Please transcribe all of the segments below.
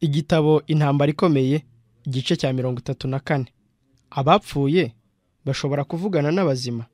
igitabo intambara ikomeye igice cya mirongo itatu na kane abapfuye bashobora kuvugana n'abazima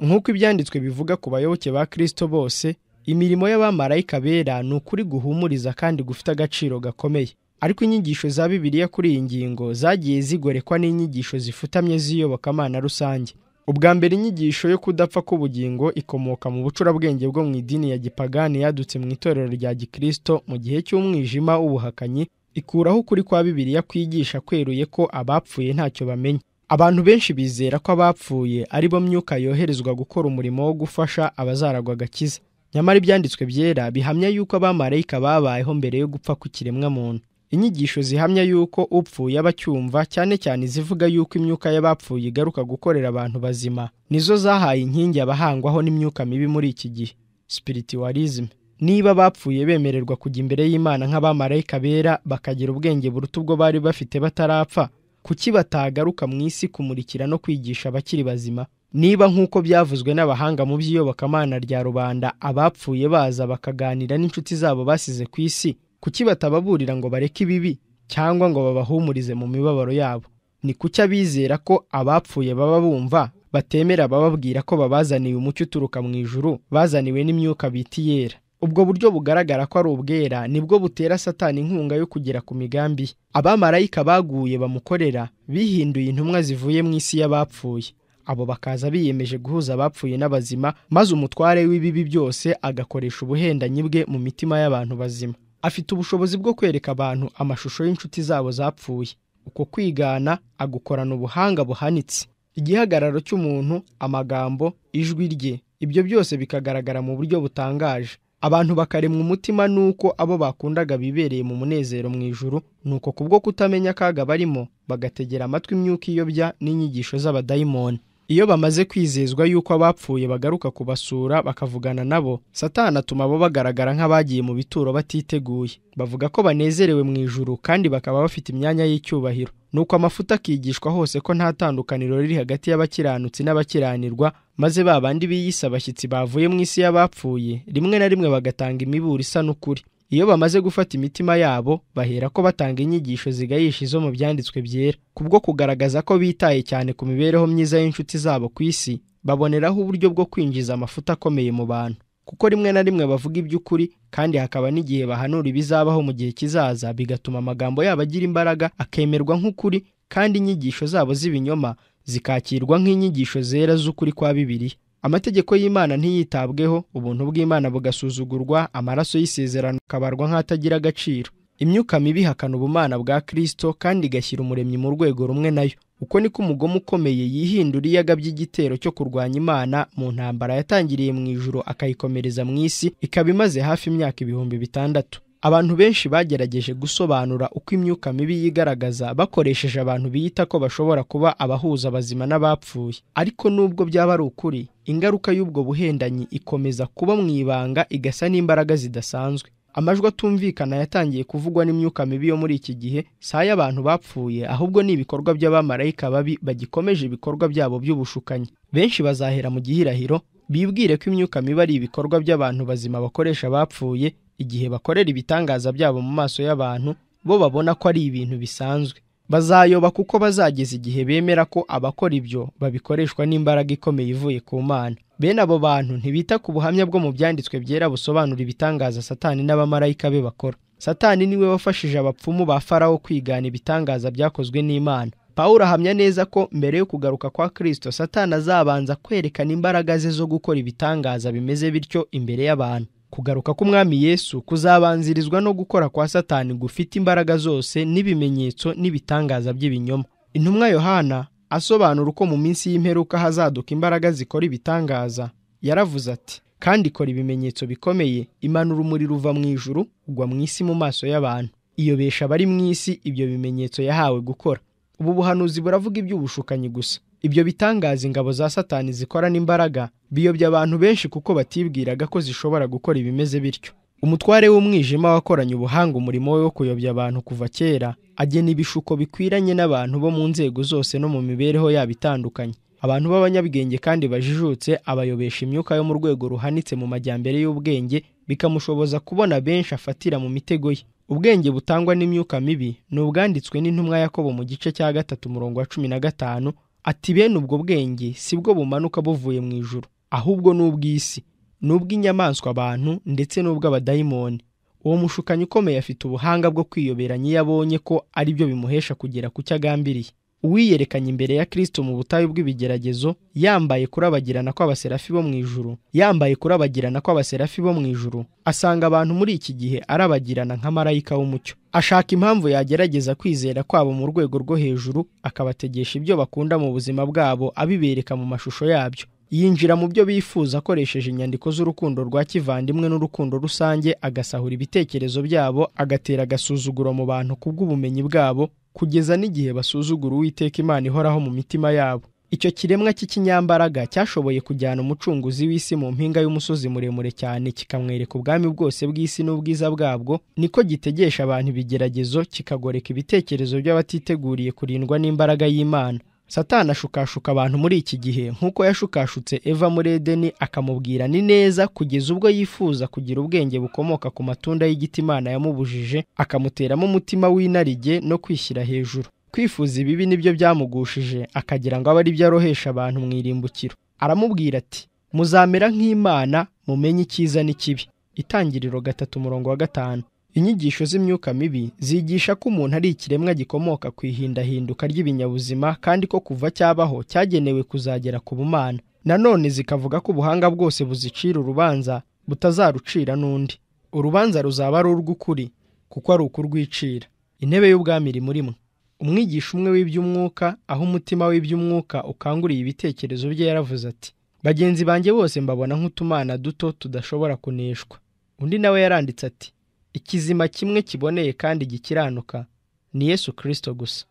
nk'uko ibyanditswe bivuga ku bayoboke ba kirisito bose imirimo y'abamarayika bera ni ukuri guhumuriza kandi gufite agaciro gakomeye ariko inyigisho za bibiliya kuri iyi ngingo zagiye zigorekwa n'inyigisho zifutamye z'iyobokamana rusange ubwa mbere inyigisho yo kudapfa k'ubugingo ikomoka mu bucurabwenge bwo mu idini ya gipagani yadutse mu itorero rya Gikristo mu gihe cy'umwijima w'ubuhakanyi ikuraho ukuri kwa bibiliya kwigisha kweruye ko abapfuye ntacyo bamenya abantu benshi bizera ko abapfuye ari bo myuka yoherezwa gukora umurimo wo gufasha abazaragwa agakiza nyamara ibyanditswe byera bihamya yuko abamarayika babayeho mbere yo gupfa ku muntu inyigisho zihamya yuko upfuye aba acyumva cyane cyane izivuga yuko imyuka y'abapfuye igaruka gukorera abantu bazima nizo zahaye inkingi abahangwaho n'imyuka mibi muri iki gihe sipirituwarizime niba bapfuye bemererwa kujya imbere y'imana nk'abamarayika bera bakagira ubwenge buruta ubwo bari bafite batarapfa kuki batagaruka mu isi kumurikira no kwigisha abakiri bazima niba nk'uko byavuzwe n'abahanga mu by'iyobokamana rya rubanda abapfuye baza bakaganira n'inshuti zabo basize ku isi kuki batababurira ngo bareke ibibi cyangwa ngo babahumurize mu mibabaro yabo ni kuki abizera ko abapfuye baba bumva batemera bababwira ko babazaniye umucyo uturuka mu ijuru bazaniwe n'imyuka bita iyera ubwo buryo bugaragara ko ari ubwera nibwo butera satani inkunga yo kugera ku migambi abamarayika baguye bamukorera bihinduye intumwa zivuye mu isi y'abapfuye abo bakaza biyemeje guhuza abapfuye n'abazima maze umutware w'ibibi byose agakoresha ubuhendanyi bwe mu mitima y'abantu bazima afite ubushobozi bwo kwereka abantu amashusho y'inshuti zabo zapfuye uko kwigana agukorana ubuhanga buhanitse igihagararo cy'umuntu amagambo ijwi rye ibyo byose bikagaragara mu buryo butangaje abantu bakaremwa umutima nuko abo bakundaga bibereye mu munezero mu ijuru nuko kubwo kutamenya akaga barimo bagategera amatwi imyuka iyobya n'inyigisho z'abadayimoni iyo bamaze kwizezwa yuko abapfuye bagaruka kubasura bakavugana nabo satana atuma abo bagaragara nk'abagiye mu bituro batiteguye bavuga ko banezerewe mu ijuru kandi bakaba bafite imyanya y'icyubahiro nuko amafuta akigishwa hose ko nta tandukaniro riri hagati y'abakiranutsi n'abakiranirwa maze ba bandi biyise abashyitsi bavuye mu isi y'abapfuye rimwe na rimwe bagatanga imiburo isa n'ukuri iyo bamaze gufata imitima yabo bahera ko batanga inyigisho zigayisha izo mu byanditswe byera kubwo kugaragaza ko bitaye cyane ku mibereho myiza y'inshuti zabo ku isi baboneraho uburyo bwo kwinjiza amafuta akomeye mu bantu kuko rimwe na rimwe bavuga iby'ukuri kandi hakaba n'igihe bahanura ibizabaho mu gihe kizaza bigatuma amagambo yabo agira imbaraga akemerwa nk'ukuri kandi inyigisho zabo z'ibinyoma zikakirwa nk'inyigisho zera z'ukuri kwa bibiliya amategeko y'imana ntiyitabweho ubuntu bw'imana bugasuzugurwa amaraso y'isezerano akabarwa nk'atagira agaciro imyuka mibi ihakana ubumana bwa kirisito kandi igashyira umuremyi mu rwego rumwe nayo uko niko umugome ukomeye yihindura iyaga by’igitero cyo kurwanya imana mu ntambara yatangiriye mu ijoro akayikomereza mu isi ikaba imaze hafi imyaka ibihumbi bitandatu abantu benshi bagerageje gusobanura uko imyuka mibi yigaragaza bakoresheje abantu biyita ko bashobora kuba abahuza abazima n'abapfuye ariko nubwo byaba ari ukuri ingaruka y'ubwo buhendanyi ikomeza kuba mu ibanga igasa n'imbaraga zidasanzwe amajwi atumvikana yatangiye kuvugwa n'imyuka mibi yo muri iki gihe si ay'abantu bapfuye ahubwo ni ibikorwa by'abamarayika babi bagikomeje ibikorwa byabo by'ubushukanyi benshi bazahera mu gihirahiro bibwire ko imyuka mibi ari ibikorwa by'abantu bazima bakoresha bapfuye igihe bakorera ibitangaza byabo mu maso y'abantu bo babona ko ari ibintu bisanzwe bazayoba kuko bazageza igihe bemera ko abakora ibyo babikoreshwa n'imbaraga ikomeye ivuye ku mana bene abo bantu ntibita ku buhamya bwo mu byanditswe byera busobanura ibitangaza satani n'abamarayika be bakora satani niwe wafashije abapfumu ba farawo kwigana ibitangaza byakozwe n'imana Pawulo ahamya neza ko mbere yo kugaruka kwa Kristo satani azabanza kwerekana imbaraga ze zo gukora ibitangaza bimeze bityo imbere y'abantu kugaruka k'umwami yesu kuzabanzirizwa no gukora kwa satani gufite imbaraga zose n'ibimenyetso n'ibitangaza by'ibinyoma intumwa yohana asobanura uko mu minsi y'imperuka hazaduka imbaraga zikora ibitangaza yaravuze ati kandi ikora ibimenyetso bikomeye imanura umuriro ruva mu ijuru ugwa mu isi mu maso y'abantu iyobesha abari mu isi ibyo bimenyetso yahawe gukora ubu buhanuzi buravuga iby'ubushukanyi gusa ibyo bitangaza ingabo za satani zikora n'imbaraga biyobya abantu benshi kuko batibwiraga ko zishobora gukora ibimeze bityo umutware w'umwijima wakoranye ubuhanga umurimo we wo kuyobya abantu kuva kera agena ibishuko bikwiranye n'abantu bo mu nzego zose no mu mibereho yabo itandukanye abantu b'abanyabwenge kandi bajijutse abayobesha imyuka yo mu rwego ruhanitse mu majyambere y'ubwenge bikamushoboza kubona benshi afatira mu mitego ye ubwenge butangwa n'imyuka mibi ni ubwanditswe n'intumwa yakobo mu gice cya gatatu murongo wa cumi na gatanu ati bene ubwo bwenge si bwo bumanuka buvuye mu ijuru ahubwo ni ubw'isi abantu ndetse n'ubw'abadayimoni uwo mushukanyi ukomeye afite ubuhanga bwo kwiyoberanya iyo abonye ko ari byo bimuhesha kugera ku cyo agambiriye uwiyerekanye imbere ya Kristo mu butayu bw'ibigeragezo yambaye kurabagirana kw'abaserafi bo mu ijuru yambaye kurabagirana kw'abaserafi bo mu ijuru asanga abantu muri iki gihe arabagirana nka marayika w'umucyo ashaka impamvu yagerageza kwizera kwabo mu rwego rwo hejuru akabategesha ibyo bakunda mu buzima bwabo abibereka mu mashusho yabyo yinjira mu byo bifuza akoresheje inyandiko z'urukundo rwa kivandimwe n'urukundo rusange agasahura ibitekerezo byabo agatera agasuzuguro mu bantu kubw'ubumenyi bwabo kugeza n'igihe basuzugura uwiteka imana ihoraho mu mitima yabo icyo kiremwa cy'ikinyambaraga cyashoboye kujyana umucunguzi w'isi mu mpinga y'umusozi muremure cyane kikamwereka ubwami bwose bw'isi n'ubwiza bwabwo niko gitegesha abantu ibigeragezo kikagoreka ibitekerezo by'abatiteguriye kurindwa n'imbaraga y'imana satana ashukashuka abantu muri iki gihe nk'uko yashukashutse eva muri edeni akamubwira ni neza kugeza ubwo yifuza kugira ubwenge bukomoka ku matunda y'igiti imana yamubujije akamuteramo umutima w'inarijye no kwishyira hejuru kwifuza ibibi nibyo byamugushije akagira ngo abe aribyo arohesha abantu mu irimbukiro aramubwira ati muzamera nk'imana mumenye icyiza n'ikibi itangiriro gatatu umurongo wa gatanu inyigisho z'imyuka mibi zigisha ko umuntu ari ikiremwa gikomoka ku ihindahinduka ry'ibinyabuzima kandi ko kuva cyabaho cyagenewe kuzagera ku bumana nanone zikavuga ko ubuhanga bwose buzicira urubanza butazarucira n'undi urubanza ruzaba ari urw'ukuri kuko ari ukurwicira intebe y'ubwami iri muri mwe umwigisha umwe w'iby'umwuka aho umutima w'iby'umwuka ukanguriye ibitekerezo bye yaravuze ati bagenzi banjye bose mbabona nk'utumana duto tudashobora kuneshwa undi nawe yaranditse ati ikizima kimwe kiboneye kandi gikiranuka ni yesu kirisito gusa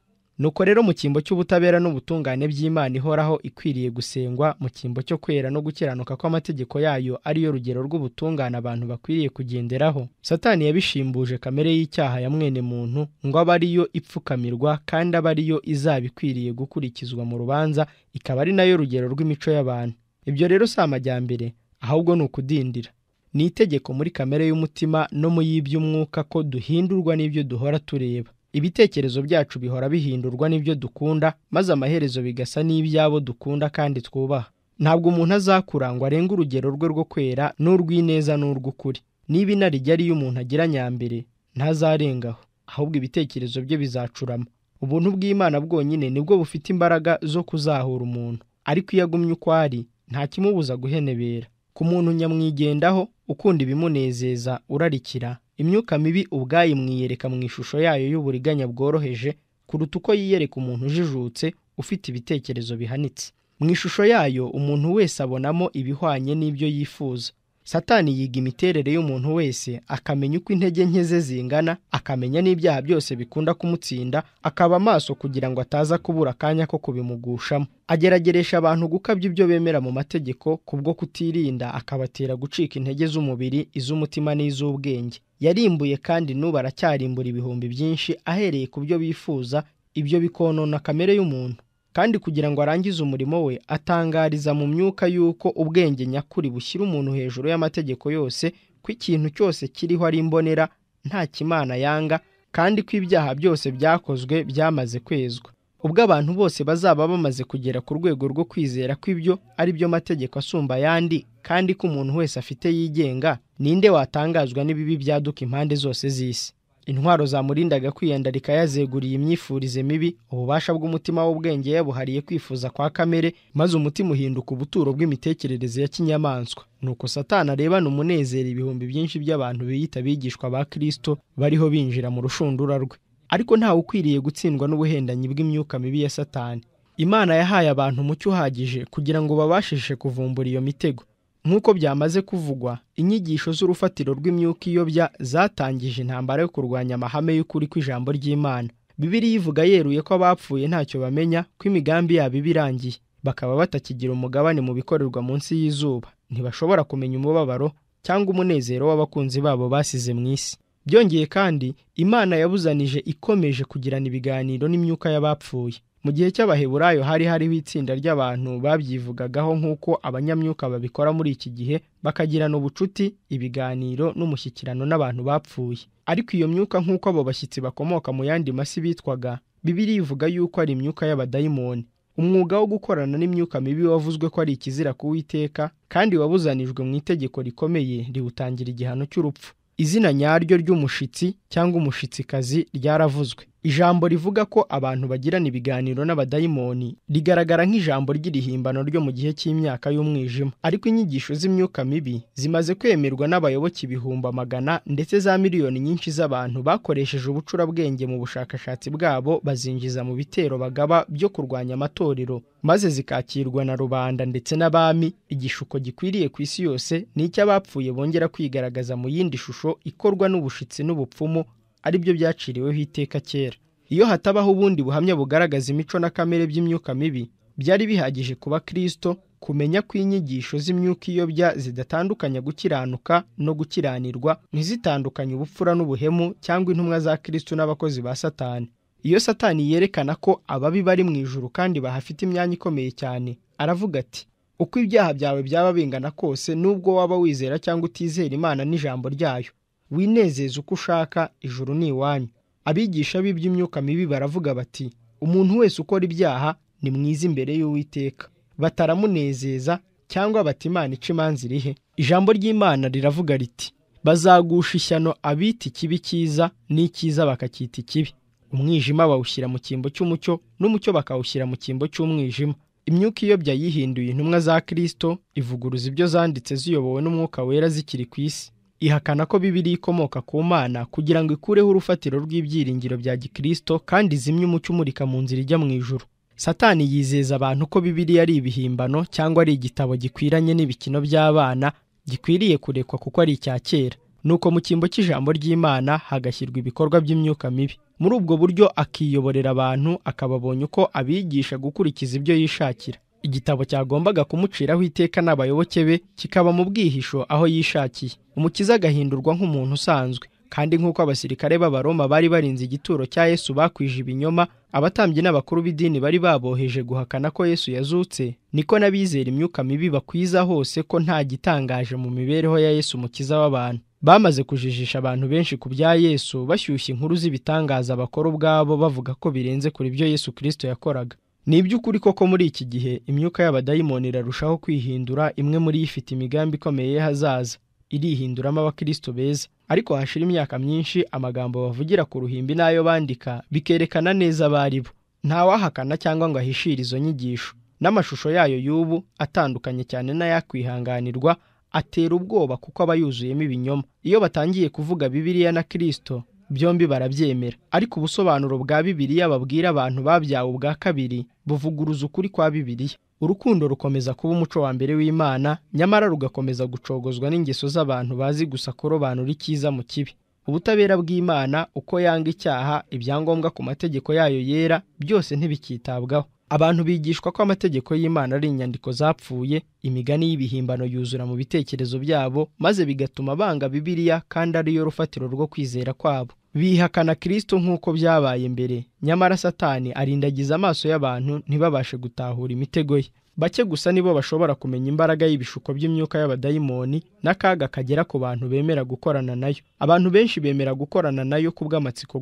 nuko rero mu cyimbo cy'ubutabera n'ubutungane by'imana ihoraho ikwiriye gusengwa mu cyimbo cyo kwera no gukiranuka kw'amategeko yayo ariyo rugero rw'ubutungane abantu bakwiriye kugenderaho satani yabishimbuje kamere y'icyaha ya mwene muntu ngo abe ariyo ipfukamirwa kandi abe ariyo izaba ikwiriye gukurikizwa mu rubanza ikaba ari nayo rugero rw'imico y'abantu ibyo rero si amajyambere ahubwo ni ukudindira ni itegeko muri kamere y'umutima no mu y'iby'umwuka ko duhindurwa n'ibyo duhora tureba ibitekerezo byacu bihora bihindurwa n'ibyo dukunda maze amaherezo bigasa n'ibyabo dukunda kandi twubaha ntabwo umuntu azakura ngo arenga urugero rwe rwo kwera n'urw'ineza n'urw'ukuri niba inarijya ariyo umuntu agira nyambere ntazarengaho ahubwo ibitekerezo bye bizacurama ubuntu bw'imana bwonyine nibwo bufite imbaraga zo kuzahura umuntu ariko iyo agumye uko ari nta kimubuza guhenebera ku muntu nyamwigendaho ukunda ibimunezeza urarikira imyuka mibi ubwayo imwiyereka mu ishusho yayo y'uburiganya bworoheje kuruta uko yiyereka umuntu ujijutse ufite ibitekerezo bihanitse mu ishusho yayo umuntu wese abonamo ibihwanye n'ibyo yifuza satani yiga imiterere y'umuntu wese akamenya uko intege nke ze zingana akamenya n'ibyaha byose bikunda kumutsinda akaba amaso kugira ngo ataza kubura akanya ko kubimugushamo agerageresha abantu gukabya ibyo bemera mu mategeko kubwo kutirinda akabatera gucika intege z'umubiri iz'umutima n'iz'ubwenge yarimbuye kandi n'ubu aracyarimbura ibihumbi byinshi ahereye ku byo bifuza ibyo bikonona kamere y'umuntu kandi kugira ngo arangize umurimo we atangariza mu myuka y'uko ubwenge nyakuri bushyira umuntu hejuru y'amategeko yose ko ikintu cyose kiriho ari imbonera nta kimana yanga kandi ko ibyaha byose byakozwe byamaze kwezwa ubwo abantu bose bazaba bamaze kugera ku rwego rwo kwizera ko ibyo ari byo mategeko asumba ayandi kandi ko umuntu wese afite yigenga ninde watangazwa n'ibibi byaduka impande zose z'isi intwaro zamurindaga kwiyandarika yazeguriye imyifurize mibi ububasha bw'umutima w'ubwenge yabuhariye kwifuza kwa kamere maze umutima uhinduka ubuturo bw'imitekerereze ya kinyamaswa nuko satana arebana umunezero ibihumbi byinshi by'abantu biyita abigishwa ba Kristo bariho binjira mu rushundura rwe ariko ntawe ukwiriye gutsindwa n'ubuhendanyi bw'imyuka mibi ya satani imana yahaye abantu umucyo uhagije kugira ngo babashishe kuvumbura iyo mitego nk'uko byamaze kuvugwa inyigisho z'urufatiro rw'imyuka iyobya zatangije intambara yo kurwanya amahame y'ukuri kw'ijambo ry'imana bibiriya ivuga yeruye ko abapfuye ntacyo bamenya ko imigambi yabo iba irangiye bakaba batakigira umugabane mu bikorerwa munsi y'izuba ntibashobora kumenya umubabaro cyangwa umunezero w'abakunzi babo basize mu isi byongeye kandi imana yabuzanije ikomeje kugirana ibiganiro n'imyuka y'abapfuye mu gihe cy'abaheburayo hari hariho itsinda ry'abantu babyivugagaho nk'uko abanyamyuka babikora muri iki gihe bakagirana ubucuti ibiganiro n'umushyikirano n'abantu bapfuye ariko iyo myuka nk'uko abo bashyitsi bakomoka mu yandi masi bitwaga bibiri ivuga yuko ari imyuka y'abadayimoni umwuga wo gukorana n'imyuka mibi wavuzwe ko ari ikizira ku witeka kandi wabuzanijwe mu itegeko rikomeye riwutangira igihano cy'urupfu izina nyaryo ry'umushitsi cyangwa umushitsikazi ryaravuzwe ijambo rivuga ko abantu bagirana ibiganiro n'abadayimoni rigaragara nk'ijambo ry'irihimbano ryo mu gihe cy'imyaka y'umwijima ariko inyigisho z'imyuka mibi zimaze kwemerwa n'abayoboke ibihumbi amagana ndetse za miliyoni nyinshi z'abantu bakoresheje ubucurabwenge mu bushakashatsi bwabo bazinjiza mu bitero bagaba byo kurwanya amatorero maze zikakirwa na rubanda ndetse n'abami igishuko gikwiriye ku isi yose ni abapfuye bongera kwigaragaza mu yindi shusho ikorwa n'ubushitsi n'ubupfumu ari byo byaciriweho iteka kera iyo hatabaho ubundi buhamya bugaragaza imico na kamere by'imyuka mibi byari bihagije kuba Kristo kumenya ko inyigisho z'imyuka iyobya zidatandukanya gukiranuka no gukiranirwa ntizitandukanye ubupfura n'ubuhemu cyangwa intumwa za Kristo n'abakozi ba satani iyo satani yerekana ko ababi bari mu ijuru kandi bahafite imyanya ikomeye cyane aravuga ati uko ibyaha byawe byaba bingana kose nubwo waba wizera cyangwa utizera imana n'ijambo ryayo winezeze uko ushaka ijuru ni iwanyu abigisha b'iby'imyuka mibi baravuga bati umuntu wese ukora ibyaha ni mwiza imbere y'uwiteka bataramunezeza cyangwa bati imana ica imanza irihe ijambo ry'imana riravuga riti bazagusha ishyano abita ikibi cyiza n'icyiza bakacyita ikibi umwijima bawushyira mu cyimbo cy'umucyo n'umucyo bakawushyira mu cyimbo cy'umwijima imyuka iyobya yihinduye intumwa za kirisito ivuguruza ibyo zanditse ziyobowe n'umwuka wera zikiri ku isi ihakana ko bibiri ikomoka ku mana kugira ngo ikureho urufatiro rw'ibyiringiro bya gikristo kandi zimwe umucyo umurika mu nzira ijya mu ijuru satani yizeza abantu ko bibiri ari ibihimbano cyangwa ari igitabo gikwiranye n'ibikino by'abana gikwiriye kurekwa kuko ari icya kera nuko mu cyimbo cy'ijambo ry'imana hagashyirwa ibikorwa by'imyuka mibi muri ubwo buryo akiyoborera abantu akababonye uko abigisha gukurikiza ibyo yishakira igitabo cyagombaga kumuciraho iteka n'abayoboke be kikaba mu bwihisho aho yishakiye umukiza agahindurwa nk'umuntu usanzwe kandi nk'uko abasirikare b'abaroma bari barinze igituro cya yesu bakwije ibinyoma abatambyi n'abakuru b'idini bari baboheje guhakana ko yesu yazutse niko n'abizera imyuka mibi bakwiza hose ko nta gitangaje mu mibereho ya yesu umukiza w'abantu bamaze kujijisha abantu benshi ku bya yesu bashyushya inkuru z'ibitangaza bakora ubwabo bavuga ko birenze kuri ibyo yesu kirisito yakoraga ni iby'ukuri koko muri iki gihe imyuka y'abadayimoni irarushaho kwihindura imwe muri ifite imigambi ikomeye y'ahazaza irihinduramo abakristo beza ariko hashira imyaka myinshi amagambo bavugira ku ruhimbi n'ayo bandika bikerekana neza abo ari bo ntawahakana cyangwa ngo ahishire izo nyigisho n'amashusho yayo y'ubu atandukanye cyane n'ayakwihanganirwa atera ubwoba kuko aba yuzuyemo ibinyoma iyo batangiye kuvuga bibiliya na kirisito byombi barabyemera ariko ubusobanuro bwa bibiliya babwira abantu babyawe ubwa kabiri buvuguruza ukuri kwa bibiliya urukundo rukomeza kuba umuco wa mbere w'imana nyamara rugakomeza gucogozwa n'ingeso z'abantu bazi gusa kurobanura icyiza mu kibi ubutabera bw'imana uko yanga icyaha ibyangombwa ku mategeko yayo yera byose ntibikitabwaho abantu bigishwa ko amategeko y'imana ari inyandiko zapfuye imigani y'ibihimbano yuzura mu bitekerezo byabo maze bigatuma banga bibiliya kandi ariyo rufatiro rwo kwizera kwabo bihakana Kristo nk'uko byabaye mbere nyamara Satani arindagiza amaso y'abantu ntibabashe gutahura imitego ye bake gusa nibo bashobora kumenya imbaraga y'ibishuko by'imyuka y'abadayimoni n'akaga kagera ku bantu bemera gukorana nayo abantu benshi bemera gukorana nayo ku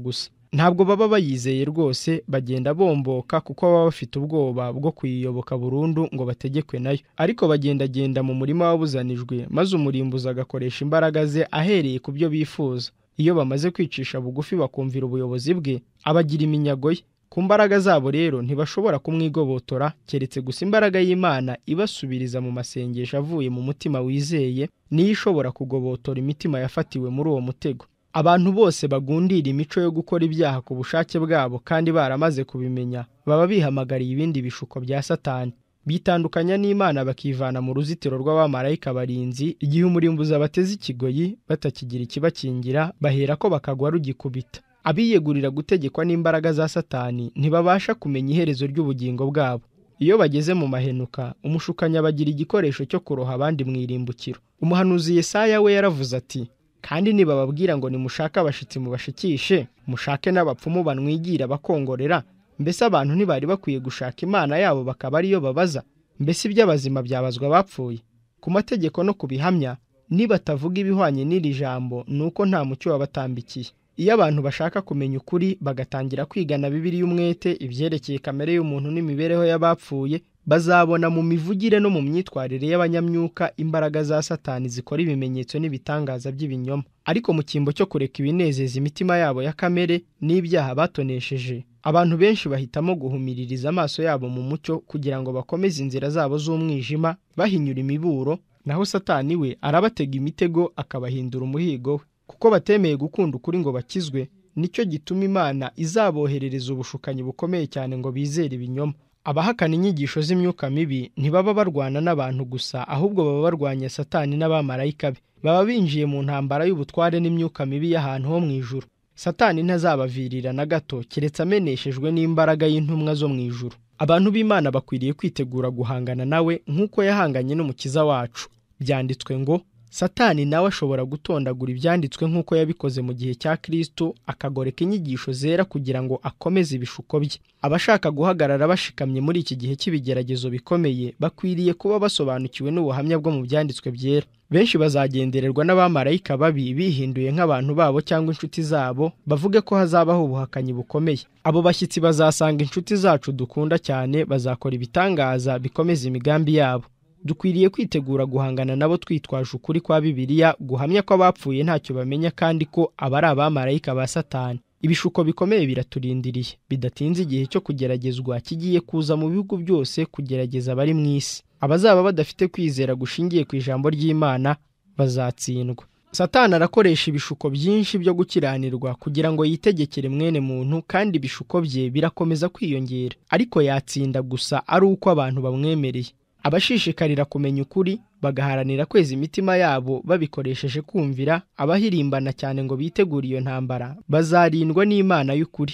gusa ntabwo baba bayizeye rwose bagenda bomboka kuko baba bafite ubwoba bwo kuyiyoboka burundu ngo bategekwe nayo ariko bagendagenda mu murima wabuzanijwe maze umurimbuzi agakoresha imbaraga ze ahereye ku byo bifuza iyo bamaze kwicisha bugufi bakumvira ubuyobozi bwe abagira iminyago ye ku mbaraga zabo rero ntibashobora kumwigobotora keretse gusa imbaraga y'imana ibasubiriza mu masengesho avuye mu mutima wizeye niyo ishobora kugobotora imitima yafatiwe muri uwo mutego abantu bose bagundira imico yo gukora ibyaha ku bushake bwabo kandi baramaze kubimenya baba bihamagariye ibindi bishuko bya satani bitandukanya n'imana bakivana mu ruzitiro rw'abamarayika barinzi igihe umurimbuzi bateze ikigoyi batakigira ikibakingira bahera ko bakagwa rugikubita abiyegurira gutegekwa n'imbaraga za satani ntibabasha kumenya iherezo ry'ubugingo bwabo iyo bageze mu mahenuka umushukanya bagira igikoresho cyo kuroha abandi mu irimbukiro umuhanuzi Yesaya we yaravuze ati kandi nibababwira ngo nimushake abashitsi mubashikishe mushake n'abapfumu banwigira bakongorera mbese abantu ntibari bakwiye gushaka imana yabo bakaba ariyo babaza mbese iby'abazima byabazwa bapfuye. ku mategeko no ku bihamya nibatavuga ibihwanye n'iri jambo ni uko nta mucyo wabatambikiye iyo abantu bashaka kumenya ukuri bagatangira kwigana bibiri y'umwete ibyerekeye kamere y'umuntu n'imibereho y'abapfuye Bazabona mu mivugire no mu myitwarire y'abanyamyuka imbaraga za Satani zikora ibimenyetso n'ibitangaza by'ibinyoma. Ariko mu cyimbo cyo kureka ibinezeza imitima yabo ya kamere n'ibyaha batonesheje, abantu benshi bahitamo guhumiririza amaso yabo mu mucyo kugira ngo bakomeze inzira zabo z'umwijima bahinyura imiburo, naho Satani we arabatega imitego akabahindura umuhigo we. Kuko batemeye gukunda ukuri ngo bakizwe, nicyo gituma Imana izaboherereza ubushukanyi bukomeye cyane ngo bizere ibinyoma. abahakana inyigisho z'imyuka mibi ntibaba barwana n'abantu gusa ahubwo baba barwanya satani n'abamarayika be baba binjiye mu ntambara y'ubutware n'imyuka mibi y'ahantu ho mu ijuru satani ntazabavirira na gato keretse ameneshejwe n'imbaraga y'intumwa zo mu ijuru abantu b'imana bakwiriye kwitegura guhangana nawe nk'uko yahanganye n'umukiza wacu byanditswe ngo satani nawe ashobora gutondagura ibyanditswe nk'uko yabikoze mu gihe cya kristo akagoreka inyigisho zera kugira ngo akomeze ibishuko bye abashaka guhagarara bashikamye muri iki gihe cy'ibigeragezo bikomeye bakwiriye kuba basobanukiwe n'ubuhamya bwo mu byanditswe byera benshi bazagendererwa n'abamarayika babi bihinduye nk'abantu babo cyangwa inshuti zabo bavuge ko hazabaho ubuhakanyi bukomeye abo bashyitsi bazasanga inshuti zacu dukunda cyane bazakora ibitangaza bikomeza imigambi yabo dukwiriye kwitegura guhangana nabo twitwaje ukuri kwa bibiliya guhamya ko abapfuye ntacyo bamenya kandi ko abari abamarayika ba satani ibishuko bikomeye biraturindiriye bidatinze igihe cyo kugeragezwa kigiye kuza mu bihugu byose kugerageza abari mu isi abazaba badafite kwizera gushingiye ku ijambo ry'imana bazatsindwa satani arakoresha ibishuko byinshi byo gukiranirwa kugira ngo yitegekere mwene muntu kandi ibishuko bye birakomeza kwiyongera ariko yatsinda gusa ari uko abantu bamwemereye abashishikarira kumenya ukuri bagaharanira kweza imitima yabo babikoresheje kumvira abahirimbana cyane ngo bitegure iyo ntambara bazarindwa n'imana y'ukuri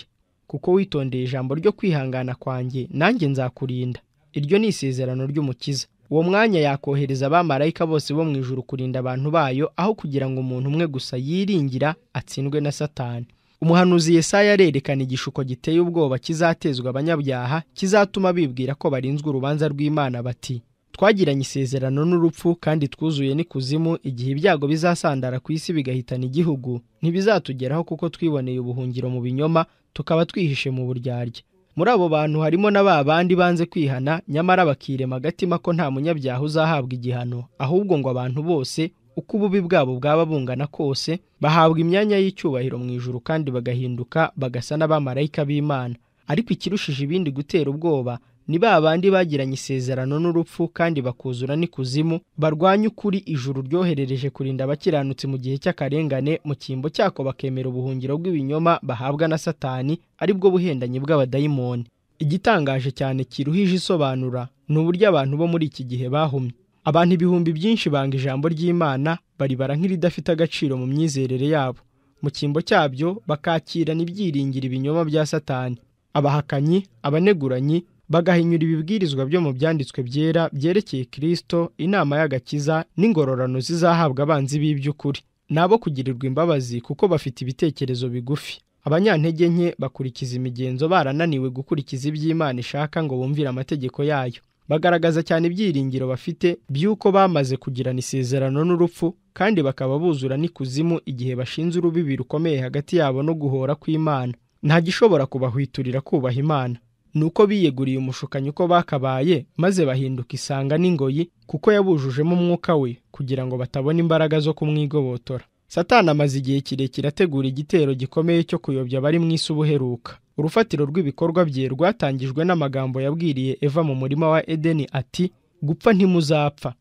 kuko witondeye ijambo ryo kwihangana kwanjye nanjye nzakurinda iryo ni isezerano ry'umukiza uwo mwanya yakohereza abamarayika bose bo mu ijuru kurinda abantu bayo aho kugira ngo umuntu umwe gusa yiringira atsindwe na satani umuhanuzi Yesaya arerekana igishuko giteye ubwoba kizatezwa abanyabyaha kizatuma bibwira ko barinzwe urubanza rw'imana bati twagiranye isezerano n'urupfu kandi twuzuye n'ikuzimu igihe ibyago bizasandara ku isi bigahitana igihugu ntibizatugeraho kuko twiboneye ubuhungiro mu binyoma tukaba twihishe mu buryarya muri abo bantu harimo na ba bandi banze kwihana nyamara bakirema agatima ko nta munyabyaha uzahabwa igihano ahubwo ngo abantu bose uko ububi bwabo bwaba bungana kose bahabwa imyanya y'icyubahiro mu ijuru kandi bagahinduka bagasa n'abamarayika b'imana ariko ikirushije ibindi gutera ubwoba ni ba bandi bagiranye isezerano n'urupfu kandi bakuzura n'ikuzimu barwanya ukuri ijuru ryoherereje kurinda abakiranutsi mu gihe cy'akarengane mu cyimbo cyako bakemera ubuhungiro bw'ibinyoma bahabwa na satani aribwo buhendanyi bw'abadayimoni igitangaje cyane kiruhije isobanura ni uburyo abantu bo muri iki gihe bahumye abantu ibihumbi byinshi banga ijambo ry'imana baribara nk'iridafite agaciro mu myizerere yabo mu cyimbo cyabyo bakakirana ibyiringiro ibinyoma bya satani abahakanyi abaneguranyi bagahinyura ibibwirizwa byo mu byanditswe byera byerekeye Kristo inama y'agakiza n'ingororano zizahabwa abanzi b'iby'ukuri nabo kugirirwa imbabazi kuko bafite ibitekerezo bigufi abanyantege nke bakurikiza imigenzo barananiwe gukurikiza iby'imana ishaka ngo bumvire amategeko yayo bagaragaza cyane ibyiringiro bafite by'uko bamaze kugirana isezerano n'urupfu kandi bakaba buzura n'ikuzimu igihe bashinze urubibi rukomeye hagati yabo no guhora kw'imana nta gishobora kubahwiturira kubaha imana ni uko biyeguriye umushukanyi uko bakabaye maze bahinduka isanga n'ingoyi kuko yabujujemo umwuka we kugira ngo batabona imbaraga zo kumwigobotora satani amaze igihe kirekire ategura igitero gikomeye cyo kuyobya abari mu isi ubuheruka urufatiro rw'ibikorwa bye rwatangijwe n'amagambo yabwiriye eva mu murima wa edeni ati gupfa ntimuzapfa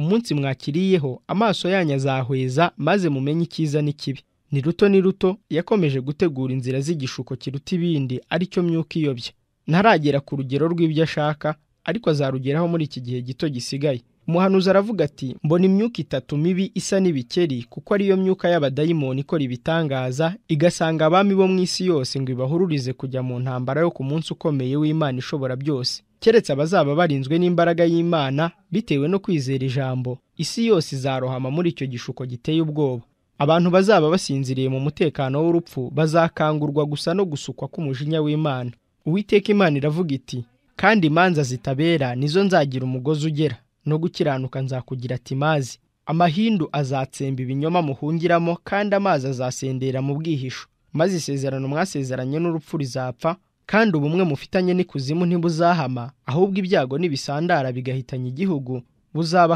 umunsi mwakiriyeho amaso yanyu azahweza maze mumenye icyiza n'ikibi ni ruto ni ruto yakomeje gutegura inzira z'igishuko kiruta ibindi aricyo myuka iyobye ntaragera ku rugero rw'ibyo ashaka ariko azarugeraho muri iki gihe gito gisigaye Muhanuzi aravuga ati mbona imyuka itatu mibi isa n'ibikeri kuko ariyo myuka y'abadayimoni ikora ibitangaza igasanga abami bo mu isi yose ngo ibahururize kujya mu ntambara yo ku munsi ukomeye w'imana ishobora byose keretse abazaba barinzwe n'imbaraga y'imana bitewe no kwizera ijambo isi yose izarohama muri icyo gishuko giteye ubwoba abantu bazaba basinziriye mu mutekano w'urupfu bazakangurwa gusa no gusukwa k'umujinya w'imana uwiteka imana iravuga iti kandi imanza zitabera nizo nzagira umugozi ugera no gukiranuka nzakugira timazi amahindu azatsemba ibinyoma muhungiramo kandi amazi azasendera mu bwihisho maze isezerano mwasezeranye n'urupfu rizapfa kandi ubumwe mufitanye n'ikuzimu ntibuzahama ahubwo ibyago n'ibisandara bigahitanya igihugu buzaba